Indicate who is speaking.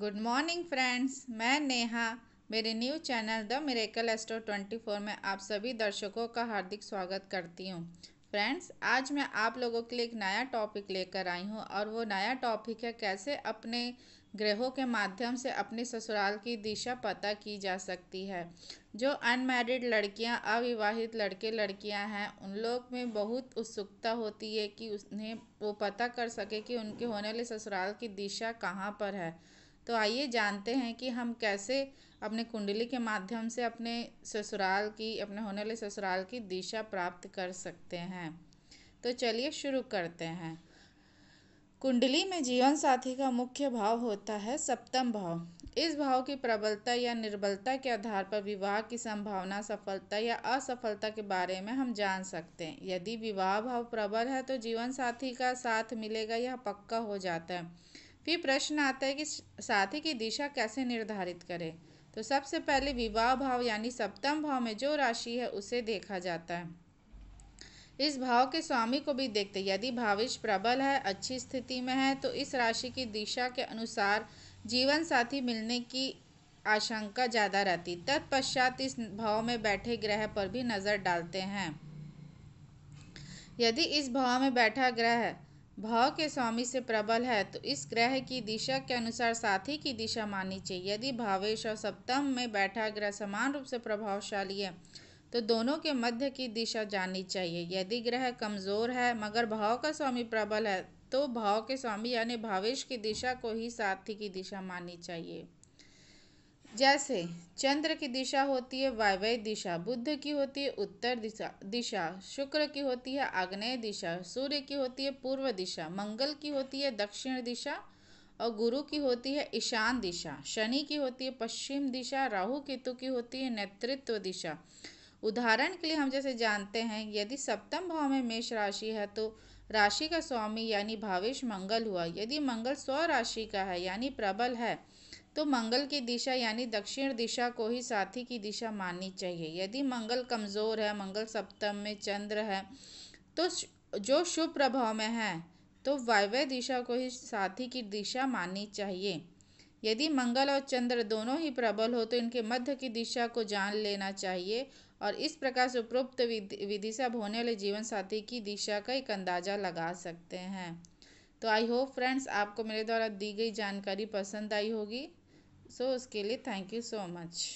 Speaker 1: good morning friends मैं नेहा मेरे new channel the miracle astro 24 में आप सभी दर्शकों का हार्दिक स्वागत करती हूँ फ्रेंड्स आज मैं आप लोगों के लिए एक नया टॉपिक लेकर आई हूँ और वो नया टॉपिक है कैसे अपने ग्रहों के माध्यम से अपने ससुराल की दिशा पता की जा सकती है जो अनमैरिड लड़कियाँ अविवाहित लड़के लड़कियाँ हैं उन लोग में बहुत उत्सुकता होती है कि उन्हें वो पता कर सके कि उनके होने वाले ससुराल की दिशा कहाँ पर है तो आइए जानते हैं कि हम कैसे अपने कुंडली के माध्यम से अपने ससुराल की अपने होने वाले ससुराल की दिशा प्राप्त कर सकते हैं तो चलिए शुरू करते हैं कुंडली में जीवन साथी का मुख्य भाव होता है सप्तम भाव इस भाव की प्रबलता या निर्बलता के आधार पर विवाह की संभावना सफलता या असफलता के बारे में हम जान सकते हैं यदि विवाह भाव प्रबल है तो जीवन साथी का साथ मिलेगा यह पक्का हो जाता है फिर प्रश्न आता है कि साथी की दिशा कैसे निर्धारित करें तो सबसे पहले विवाह भाव यानी सप्तम भाव में जो राशि है उसे देखा जाता है इस भाव के स्वामी को भी देखते यदि भाविश प्रबल है अच्छी स्थिति में है तो इस राशि की दिशा के अनुसार जीवन साथी मिलने की आशंका ज़्यादा रहती तत्पश्चात इस भाव में बैठे ग्रह पर भी नज़र डालते हैं यदि इस भाव में बैठा ग्रह भाव के स्वामी से प्रबल है तो इस ग्रह की दिशा के अनुसार साथी की दिशा माननी चाहिए यदि भावेश और सप्तम में बैठा ग्रह समान रूप से प्रभावशाली है तो दोनों के मध्य की दिशा जाननी चाहिए यदि ग्रह कमज़ोर है मगर भाव का स्वामी प्रबल है तो भाव के स्वामी यानी भावेश की दिशा को ही साथी की दिशा माननी चाहिए जैसे चंद्र की दिशा होती है वायव्य दिशा बुद्ध की होती है उत्तर दिशा दिशा शुक्र की होती है आग्नेय दिशा सूर्य की होती है पूर्व दिशा मंगल की होती है दक्षिण दिशा और गुरु की होती है ईशान दिशा शनि की होती है पश्चिम दिशा राहु केतु की होती है नेतृत्व दिशा उदाहरण के लिए हम जैसे जानते हैं यदि सप्तम भाव में मेष राशि है तो राशि का स्वामी यानी भावेश मंगल हुआ यदि मंगल स्व राशि का है यानी प्रबल है तो मंगल की दिशा यानी दक्षिण दिशा को ही साथी की दिशा माननी चाहिए यदि मंगल कमज़ोर है मंगल सप्तम में चंद्र है तो जो शुभ प्रभाव में है तो वायव्य दिशा को ही साथी की दिशा माननी चाहिए यदि मंगल और चंद्र दोनों ही प्रबल हो तो इनके मध्य की दिशा को जान लेना चाहिए और इस प्रकार से उपरोक्त विधि से होने वाले जीवन साथी की दिशा का एक अंदाजा लगा सकते हैं तो आई होप फ्रेंड्स आपको मेरे द्वारा दी गई जानकारी पसंद आई होगी सो उसके लिए थैंक यू सो मच